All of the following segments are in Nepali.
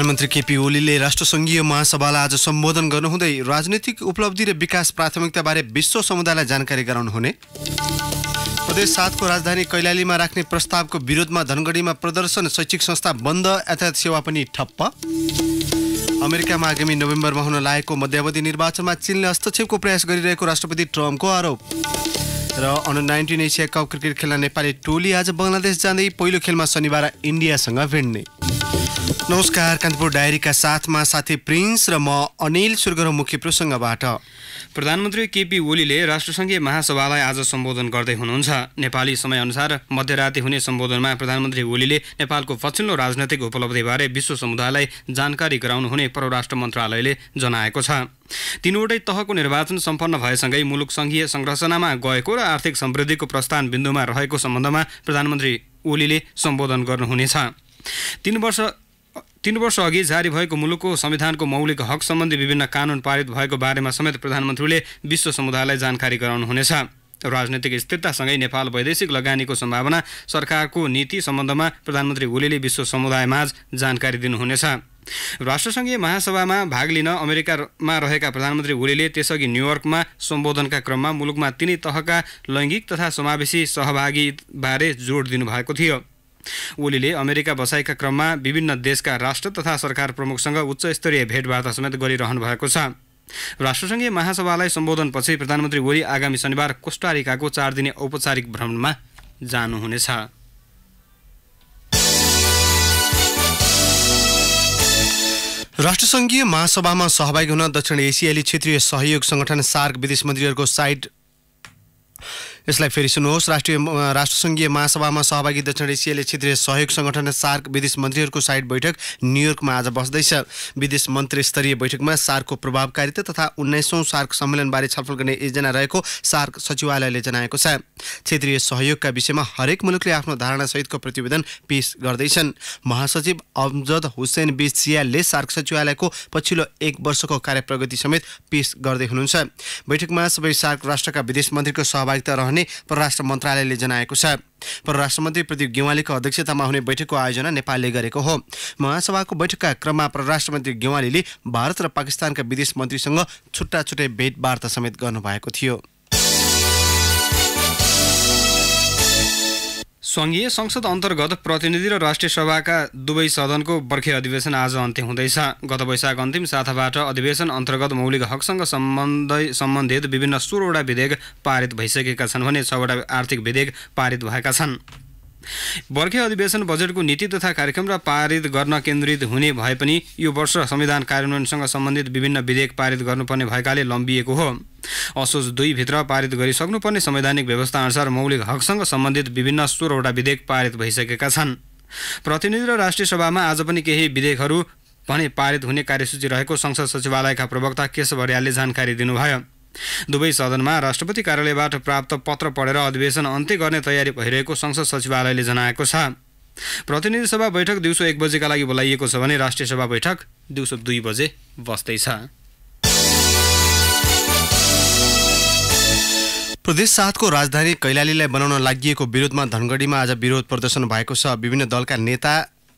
प्रधानमन्त्री केपी ओलीले राष्ट्रसङ्घीय महासभालाई आज सम्बोधन गर्नुहुँदै राजनीतिक उपलब्धि र विकास प्राथमिकताबारे विश्व समुदायलाई जानकारी गराउनुहुने प्रदेश सातको राजधानी कैलालीमा राख्ने प्रस्तावको विरोधमा धनगढीमा प्रदर्शन शैक्षिक संस्था बन्द यातायात सेवा पनि ठप्प अमेरिकामा आगामी नोभेम्बरमा हुन लागेको मध्यावधि निर्वाचनमा चीनले हस्तक्षेपको प्रयास गरिरहेको राष्ट्रपति ट्रम्पको आरोप र under nineteen Asia cup cricket खेल्न नेपाली टोली आज बङ्गलादेश जाँदै पहिलो खेलमा शनिबार इन्डियासँग भिड्ने नमस्कार कान्तिपुर डायरीका साथमा साथी प्रिन्स र म अनिल सुर्गरो मुख्य प्रसङ्गबाट प्रधानमन्त्री केपी ओलीले राष्ट्रसङ्घीय महासभालाई आज सम्बोधन गर्दै हुनुहुन्छ नेपाली समयअनुसार मध्यराती हुने सम्बोधनमा प्रधानमन्त्री ओलीले नेपालको पछिल्लो राजनैतिक उपलब्धिबारे विश्व समुदायलाई जानकारी गराउनुहुने परराष्ट्र मन्त्रालयले जनाएको छ तीनवटै तहको निर्वाचन सम्पन्न भएसँगै मुलुक सङ्घीय संरचनामा गएको र आर्थिक समृद्धिको प्रस्थान बिन्दुमा रहेको सम्बन्धमा प्रधानमन्त्री ओलीले सम्बोधन गर्नुहुनेछ तीन वर्ष तीन वर्ष अघि जारी भएको मुलुकको संविधानको मौलिक हक सम्बन्धी विभिन्न कानुन पारित भएको बारेमा समेत प्रधानमन्त्रीले विश्व समुदायलाई जानकारी गराउनुहुनेछ राजनैतिक स्थिरतासँगै नेपाल वैदेशिक लगानीको सम्भावना सरकारको नीति सम्बन्धमा प्रधानमन्त्री ओलीले विश्व समुदायमाझ जानकारी दिनुहुनेछ राष्ट्रसङ्घीय महासभामा भाग लिन अमेरिकामा रहेका प्रधानमन्त्री ओलीले त्यसअघि न्युयोर्कमा सम्बोधनका क्रममा मुलुकमा तिनै तहका लैङ्गिक तथा समावेशी सहभागीबारे जोड दिनुभएको थियो ओलीले अमेरिका बसाइका क्रममा विभिन्न देशका राष्ट्र तथा सरकार प्रमुखसँग उच्च स्तरीय भेटवार्ता समेत गरिरहनु भएको छ राष्ट्रसङ्घीय महासभालाई सम्बोधनपछि प्रधानमन्त्री ओली आगामी शनिबार कोष्टारिकाको चार दिने औपचारिक भ्रमणमा जानुहुनेछ राष्ट्रसङ्घीय महासभामा सहभागी हुन दक्षिण एसियाली क्षेत्रीय सहयोग सङ्गठन सार्क विदेश मन्त्रीहरूको साइड यसलाई फेरि सुन्नुहोस् राष्ट्रिय राष्ट्रसङ्घीय महासभामा सहभागी दक्षिण एसियाले क्षेत्रीय सहयोग सङ्गठन सार्क विदेश मन्त्रीहरूको साइड बैठक न्युयोर्कमा आज बस्दैछ विदेश मन्त्री स्तरीय बैठकमा सार्कको प्रभावकारिता तथा उन्नाइसौँ सार्क सम्मेलनबारे छलफल गर्ने योजना रहेको सार्क सचिवालयले जनाएको छ क्षेत्रीय सहयोगका विषयमा हरेक मुलुकले आफ्नो धारणासहितको प्रतिवेदन पेश गर्दैछन् महासचिव अमजद हुसेन बी सियालले सार्क सचिवालयको पछिल्लो एक वर्षको कार्य प्रगति समेत पेश गर्दै हुनुहुन्छ बैठकमा सबै सार्क राष्ट्रका विदेश मन्त्रीको सहभागिता रहने परराष्ट्र मन्त्रालयले जनाएको छ परराष्ट्र मन्त्री प्रदीप गेवालीको अध्यक्षतामा हुने बैठकको आयोजना नेपालले गरेको हो महासभाको बैठकका क्रममा परराष्ट्र मन्त्री गेवालीले भारत र पाकिस्तानका विदेश मन्त्रीसँग छुट्टा छुट्टै भेटवार्ता समेत गर्नुभएको थियो सङ्घीय संसद अन्तर्गत प्रतिनिधि र राष्ट्रिय सभाका दुवै सदनको बर्खे अधिवेशन आज अन्त्य हुँदैछ गत वैशाख अन्तिम साथबाट अधिवेशन अन्तर्गत मौलिक हकसँग सम्बन्ध सम्बन्धित विभिन्न सोह्रवटा विधेयक पारित भइसकेका छन् भने छवटा आर्थिक विधेयक पारित भएका छन् भर्खे अधिवेशन बजेटको नीति तथा कार्यक्रम र पारित गर्न केन्द्रित हुने भए पनि यो वर्ष संविधान कार्यान्वयनसँग सम्बन्धित विभिन्न विधेयक पारित गर्नुपर्ने भएकाले लम्बिएको हो असोज दुईभित्र पारित गरिसक्नुपर्ने संवैधानिक व्यवस्था अनुसार मौलिक हकसँग सम्बन्धित विभिन्न सोह्रवटा विधेयक पारित भइसकेका छन् प्रतिनिधि र राष्ट्रिय सभामा आज पनि केही विधेयकहरू भने पारित हुने कार्यसूची रहेको संसद सचिवालयका प्रवक्ता केशव जानकारी दिनुभयो दुवै सदनमा राष्ट्रपति कार्यालयबाट प्राप्त पत्र पढेर अधिवेशन अन्त्य गर्ने तयारी भइरहेको संसद सचिवालयले जनाएको छ प्रतिनिधि सभा बैठक दिउँसो एक बजेका लागि बोलाइएको छ भने राष्ट्रिय सभा बैठक दिउँसो दुई बजे बस्दैछ प्रदेश साथको राजधानी कैलालीलाई बनाउन लागि विरोधमा धनगढीमा आज विरोध प्रदर्शन भएको छ विभिन्न दलका नेता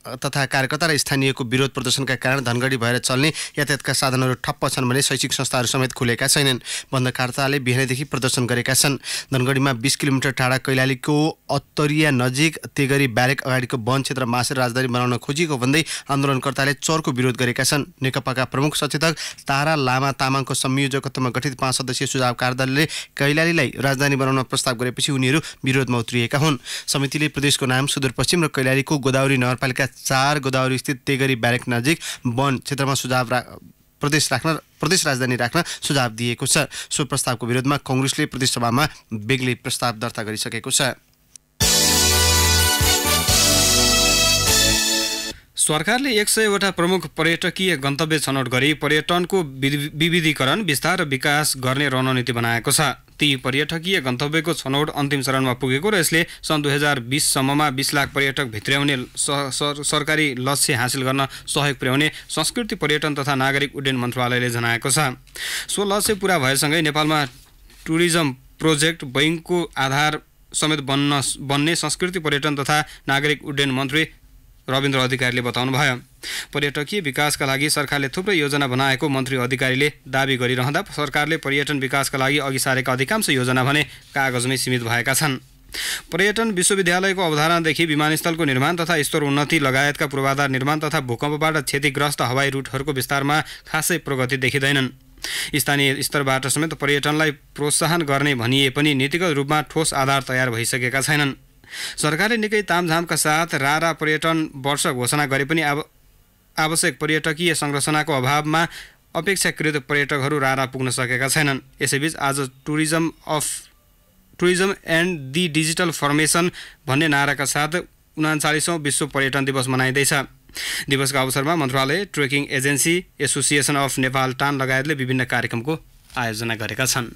तथा कार्यकर्ता र स्थानीयको विरोध प्रदर्शनका कारण धनगढी भएर चल्ने यातायातका साधनहरू ठप्प छन् भने शैक्षिक संस्थाहरू समेत खुलेका छैनन् बन्दकर्ताले बिहानैदेखि प्रदर्शन गरेका छन् धनगढीमा बिस किलोमिटर टाढा कैलालीको अत्तरिया नजिक तेगरी ब्यारेक अगाडिको वन क्षेत्र मासेर राजधानी बनाउन खोजिएको भन्दै आन्दोलनकर्ताले चरको विरोध गरेका छन् नेकपाका प्रमुख सचेतक तारा लामा तामाङको संयोजकत्वमा गठित पाँच सदस्यीय सुझाव कार्यदलले कैलालीलाई राजधानी बनाउन प्रस्ताव गरेपछि उनीहरू विरोधमा उत्रिएका हुन् समितिले प्रदेशको नाम सुदूरपश्चिम र कैलालीको गोदावरी नगरपालिका चार गोदावरी स्थित तेगरी ब्यारेक नजिक वन क्षेत्रमा सुझाव रा प्रदेश राख्न प्रदेश राजधानी राख्न सुझाव दिएको छ सो प्रस्तावको विरोधमा कङ्ग्रेसले प्रदेशसभामा बेग्लै प्रस्ताव दर्ता गरिसकेको छ सरकारले एक सयवटा प्रमुख पर्यटकीय गन्तव्य छनौट गरी पर्यटनको विविधीकरण विस्तार र विकास गर्ने रणनीति बनाएको छ ती पर्यटकीय गन्तव्यको छनौट अन्तिम चरणमा पुगेको र यसले सन् दुई हजार बिससम्ममा बिस लाख पर्यटक भित्र्याउने सरकारी लक्ष्य हासिल गर्न सहयोग पुर्याउने संस्कृति पर्यटन तथा नागरिक उड्डयन मन्त्रालयले जनाएको छ सो लक्ष्य पुरा भएसँगै नेपालमा टुरिज्म प्रोजेक्ट बैङ्कको आधार समेत बन्न बन्ने संस्कृति पर्यटन तथा नागरिक उड्डयन मन्त्री रविन्द्र अधिकारीले बताउनुभयो पर्यटकीय विकासका लागि सरकारले थुप्रै योजना बनाएको मन्त्री अधिकारीले दावी गरिरहँदा सरकारले पर्यटन विकासका लागि अघि सारेका अधिकांश योजना भने कागजमै सीमित भएका छन् पर्यटन विश्वविद्यालयको अवधारणादेखि विमानस्थलको निर्माण तथा स्तर उन्नति लगायतका पूर्वाधार निर्माण तथा भूकम्पबाट क्षतिग्रस्त हवाई रुटहरूको विस्तारमा खासै प्रगति देखिँदैनन् स्थानीय स्तरबाट समेत पर्यटनलाई प्रोत्साहन गर्ने भनिए पनि नीतिगत रूपमा ठोस आधार तयार भइसकेका छैनन् सरकारले निकै तामझामका साथ रारा पर्यटन वर्ष घोषणा गरे पनि अब आवश्यक पर्यटकीय संरचनाको अभावमा अपेक्षाकृत पर्यटकहरू रारा पुग्न सकेका छैनन् यसैबीच आज tourism of tourism and the digital formation भन्ने नाराका साथ उनाचालिसौँ विश्व पर्यटन दिवस मनाइँदैछ दिवसको अवसरमा मन्त्रालय trekking agency association of Nepal TAAN लगायतले विभिन्न कार्यक्रमको आयोजना गरेका छन्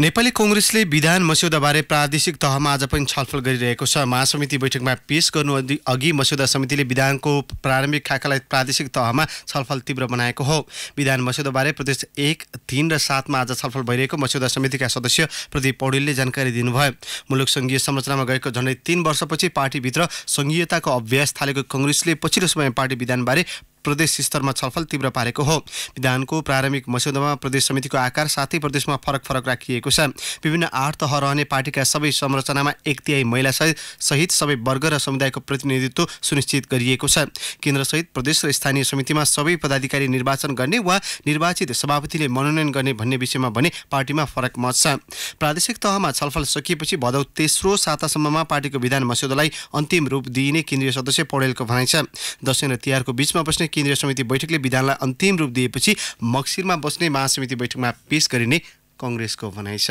नेपाली कङ्ग्रेसले विधान मस्यौदाबारे प्रादेशिक तहमा आज पनि छलफल गरिरहेको छ महासमिति बैठकमा पेश गर्नु अघि मस्यौदा समितिले विधानको प्रारम्भिक खाकालाई प्रादेशिक तहमा छलफल तीव्र बनाएको हो विधान मस्यौदाबारे प्रदेश एक तिन र सातमा आज छलफल भइरहेको मस्यौदा समितिका सदस्य प्रदीप पौडेलले जानकारी दिनुभयो मुलुक सङ्घीय संरचनामा गएको झन्डै तिन वर्षपछि पार्टीभित्र सङ्घीयताको अभ्यास थालेको कङ्ग्रेसले पछिल्लो समय पार्टी विधानबारे प्रदेश स्तरमा छलफल तीव्र पारेको हो विधानको प्रारम्भिक मस्यौदामा प्रदेश समितिको आकार साथै प्रदेशमा फरक फरक राखिएको छ विभिन्न आठ तह रहने पार्टीका सबै संरचनामा एक तिहाई महिला सहित सबै वर्ग र समुदायको प्रतिनिधित्व सुनिश्चित गरिएको छ केन्द्रसहित प्रदेश र स्थानीय समितिमा सबै पदाधिकारी निर्वाचन गर्ने वा निर्वाचित सभापतिले मनोनयन गर्ने भन्ने विषयमा भने पार्टीमा फरक मत छ प्रादेशिक तहमा छलफल सकिएपछि भदौ तेस्रो सातासम्ममा पार्टीको विधान मस्यौदालाई अन्तिम रूप दिइने केन्द्रीय सदस्य पौडेलको भनाइ छ दसैँ र तिहारको बिचमा बस्ने केन्द्रीय समिति बैठकले विधानलाई अन्तिम रूप दिएपछि मक्सिरमा बस्ने महासमिति बैठकमा पेश गरिने कङ्ग्रेसको भनाइ छ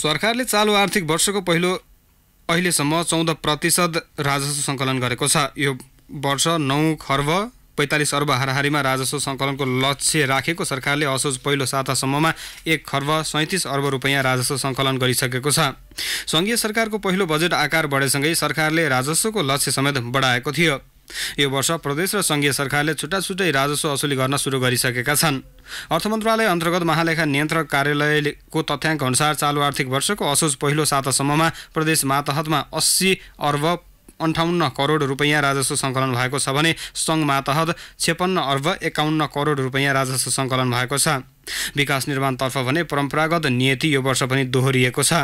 सरकारले चालु आर्थिक वर्षको पहिलो अहिलेसम्म चौध प्रतिशत राजस्व सङ्कलन गरेको छ यो वर्ष नौ खर्ब पैँतालिस अर्ब हाराहारीमा राजस्व सङ्कलनको लक्ष्य राखेको सरकारले असोज पहिलो सातासम्ममा एक खर्ब सैँतिस अर्ब रुपियाँ राजस्व सङ्कलन गरिसकेको छ सङ्घीय सरकारको पहिलो बजेट आकार बढेसँगै सरकारले राजस्वको लक्ष्य समेत बढाएको थियो यो वर्ष प्रदेश र सङ्घीय सरकारले छुट्टा छुट्टै राजस्व असुली गर्न सुरु गरिसकेका छन् अर्थ मन्त्रालय अन्तर्गत महालेखा नियन्त्रक कार्यालयको तथ्याङ्क अनुसार चालु आर्थिक वर्षको असोज पहिलो सातासम्ममा प्रदेश मातहतमा अस्सी अर्ब अन्ठाउन्न करोड रुपियाँ राजस्व सङ्कलन भएको छ भने सङ्घमा तहत छेपन्न अर्ब एकाउन्न करोड रुपियाँ राजस्व सङ्कलन भएको छ विकास निर्माणतर्फ भने परम्परागत नियति यो वर्ष पनि दोहोरिएको छ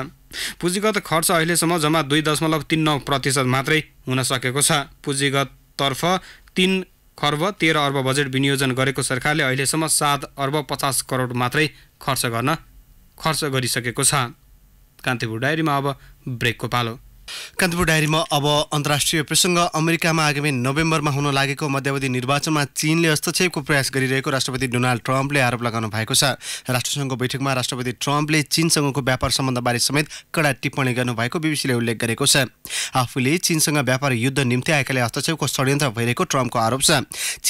पुँजीगत खर्च अहिलेसम्म जम्मा दुई दशमलव तिन नौ प्रतिशत मात्रै हुन सकेको छ तर्फ तिन खर्ब तेह्र अर्ब बजेट विनियोजन गरेको सरकारले अहिलेसम्म सात अर्ब पचास करोड मात्रै खर्च गर्न खर्च गरिसकेको छ कान्तिपुर डायरीमा अब ब्रेकको पालो कान्तिपुर डायरीमा अब अन्तर्राष्ट्रिय प्रसङ्ग अमेरिकामा आगामी नोभेम्बरमा हुन लागेको मध्यावधि निर्वाचनमा चीनले हस्तक्षेपको प्रयास गरिरहेको राष्ट्रपति डोनाल्ड ट्रम्पले आरोप लगाउनु भएको छ राष्ट्रसङ्घको बैठकमा राष्ट्रपति ट्रम्पले चीनसँगको व्यापार सम्बन्धबारे समेत कडा टिप्पणी गर्नुभएको बिबिसीले उल्लेख गरेको छ आफूले चीनसँग व्यापार युद्ध निम्ति आएकाले हस्तक्षेपको षड्यन्त्र भइरहेको ट्रम्पको आरोप छ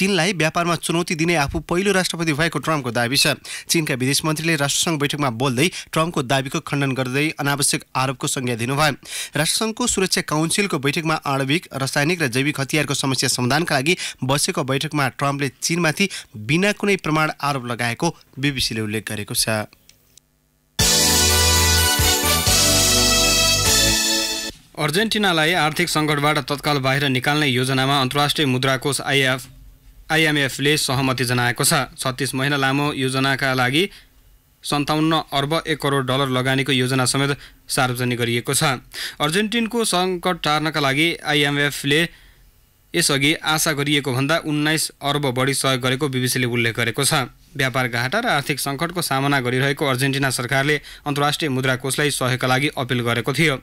चीनलाई व्यापारमा चुनौती दिने आफू पहिलो राष्ट्रपति भएको ट्रम्पको दावी छ चीनका विदेश मन्त्रीले राष्ट्रसङ्घ बैठकमा बोल्दै ट्रम्पको दावीको खण्डन गर्दै अनावश्यक आरोपको संज्ञा दिनुभयो राष्ट्रसङ्घको सुरक्षा काउन्सिलको बैठकमा आणविक रासायनिक र जैविक हतियारको समस्या समाधानका लागि बसेको बैठकमा ट्रम्पले चीनमाथि बिना कुनै प्रमाण आरोप लगाएको बिबिसीले उल्लेख गरेको छ अर्जेन्टिनालाई आर्थिक सङ्कटबाट तत्काल बाहिर निकाल्ने योजनामा अन्तर्राष्ट्रिय कोष आइएफ आइएमएफले सहमति जनाएको छ छत्तिस महिना लामो योजनाका लागि सन्ताउन्न अर्ब एक करोड डलर लगानीको योजना समेत सार्वजनिक गरिएको छ अर्जेन्टिनको सङ्कट टार्नका लागि आइएमएफले यसअघि आशा गरिएको भन्दा उन्नाइस अर्ब बढी सहयोग गरेको बिबिसीले उल्लेख गरेको छ व्यापार घाटा र आर्थिक सङ्कटको सामना गरिरहेको अर्जेन्टिना सरकारले अन्तर्राष्ट्रिय मुद्रा कोषलाई सहयोगका लागि अपिल गरेको थियो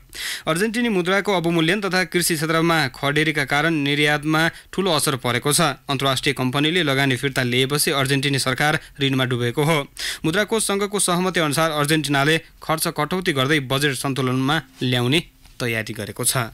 अर्जेन्टिनी मुद्राको अवमूल्यन तथा कृषि क्षेत्रमा खडेरीका कारण निर्यातमा ठूलो असर परेको छ अन्तर्राष्ट्रिय कम्पनीले लगानी फिर्ता लिएपछि अर्जेन्टिनी सरकार ऋणमा डुबेको हो मुद्रा कोषसँगको सहमति अनुसार अर्जेन्टिनाले खर्च कटौती गर्दै बजेट सन्तुलनमा ल्याउने तयारी गरेको छ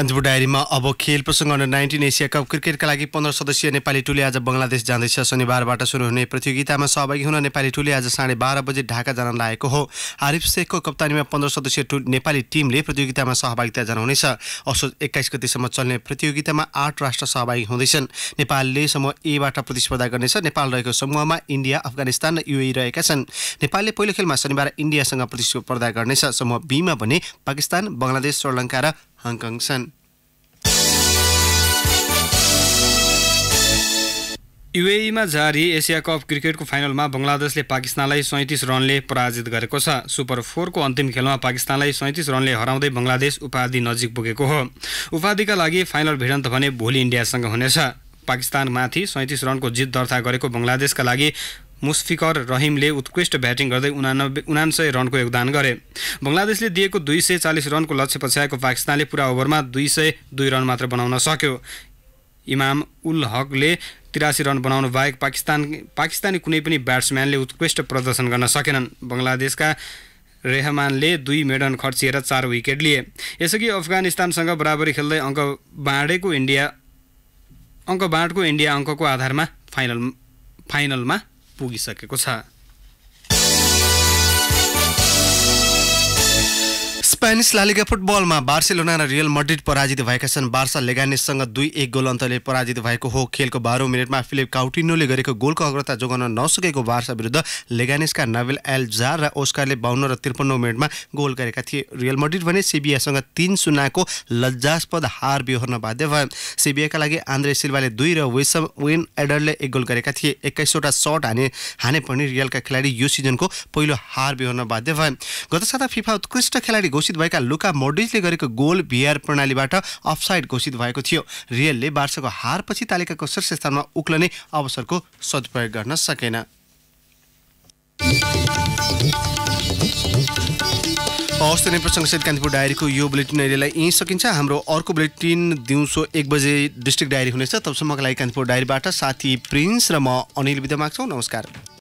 कान्तिपुर डायरीमा अब खेल प्रसङ्ग अन्डर नाइन्टिन एसिया कप क्रिकेटका लागि पन्ध्र सदस्यीय नेपाली टोली आज बङ्गलादेश जाँदैछ शनिबारबाट सुरु हुने प्रतियोगितामा सहभागी हुन नेपाली टोली आज साढे बाह्र बजे ढाका जान लागेको हो आरिफ शेखको कप्तानीमा पन्ध्र सदस्यीय नेपाली टिमले प्रतियोगितामा सहभागिता जनाउनेछ असोज एक्काइस गतिसम्म चल्ने प्रतियोगितामा आठ राष्ट्र सहभागी हुँदैछन् नेपालले समूह एबाट प्रतिस्पर्धा गर्नेछ नेपाल रहेको समूहमा इन्डिया अफगानिस्तान र युए e रहेका छन् नेपालले पहिलो खेलमा शनिबार इन्डियासँग प्रतिस्पर्धा गर्नेछ समूह बीमा भने पाकिस्तान बङ्गलादेश श्रीलङ्का र hanggang युएईमा जारी एसिया कप क्रिकेटको फाइनलमा बङ्गलादेशले पाकिस्तानलाई सैँतिस रनले पराजित गरेको छ सुपर फोरको अन्तिम खेलमा पाकिस्तानलाई सैँतिस रनले हराउँदै बङ्गलादेश उपाधि नजिक पुगेको हो उपाधिका लागि फाइनल भिडन्त भने भोलि इन्डियासँग हुनेछ पाकिस्तानमाथि सैँतिस रनको जित दर्ता गरेको बङ्गलादेशका लागि मुस्फिकर रहिमले उत्कृष्ट ब्याटिङ गर्दै उनानब्बे उनान्सय रनको योगदान गरे बङ्गलादेशले दिएको दुई सय चालिस रनको लक्ष्य पछ्याएको पाकिस्तानले पुरा ओभरमा दुई सय दुई रन मात्र बनाउन सक्यो इमाम उल हकले तिरासी रन बनाउनु बाहेक पाकिस्तान पाकिस्तानी कुनै पनि ब्याट्सम्यानले उत्कृष्ट प्रदर्शन गर्न सकेनन् बङ्गलादेशका रेहमानले दुई मेडन खर्चिएर चार विकेट लिए यसअघि अफगानिस्तानसँग बराबरी खेल्दै अङ्क बाँडेको इन्डिया अङ्क बाँडको इन्डिया अङ्कको आधारमा फाइनल फाइनलमा पुगिसकेको छ स्पेनिस लालिगा फुटबलमा बार्सिलोना र रियल मड्रिड पराजित भएका छन् बार्सा लेगानेससँग दुई एक गोल अन्तले पराजित भएको हो खेलको बाह्रौँ मिनटमा फिलिप काउटिनोले गरेको गोलको अग्रता जोगाउन नसकेको बार्सा विरुद्ध लेगानेसका एल जार र ओस्कारले बाहन्न र त्रिपन्नौ मिनटमा गोल गरेका थिए रियल मड्रिड भने सिबिआईसँग तिन सुनाको लज्जास्पद हार बिहोर्न बाध्य भए सिबिआईका लागि आन्द्रे सिल्भाले दुई र वेसम वेन एडरले एक गोल गरेका थिए एक्काइसवटा सट हाने हाने पनि रियलका खेलाडी यो सिजनको पहिलो हार बिहोर्न बाध्य भए गत साता फिफा उत्कृष्ट खेलाडी घोषित भएका लुका मोडिजले गरेको गोल भिआर प्रणालीबाट अफसाइड घोषित भएको थियो रियलले बार्साको हारपछि तालिकाको शीर्ष स्थानमा उक्लने अवसरको सदुपयोग गर्न सकेन हवस् त कान्तिपुर डायरीको यो बुलेटिन अहिलेलाई यहीँ सकिन्छ हाम्रो अर्को बुलेटिन दिउँसो एक बजे डिस्ट्रिक्ट डायरी हुनेछ तबसम्मको लागि कान्तिपुर डायरीबाट साथी प्रिन्स र म अनिल विधा माग्छौँ नमस्कार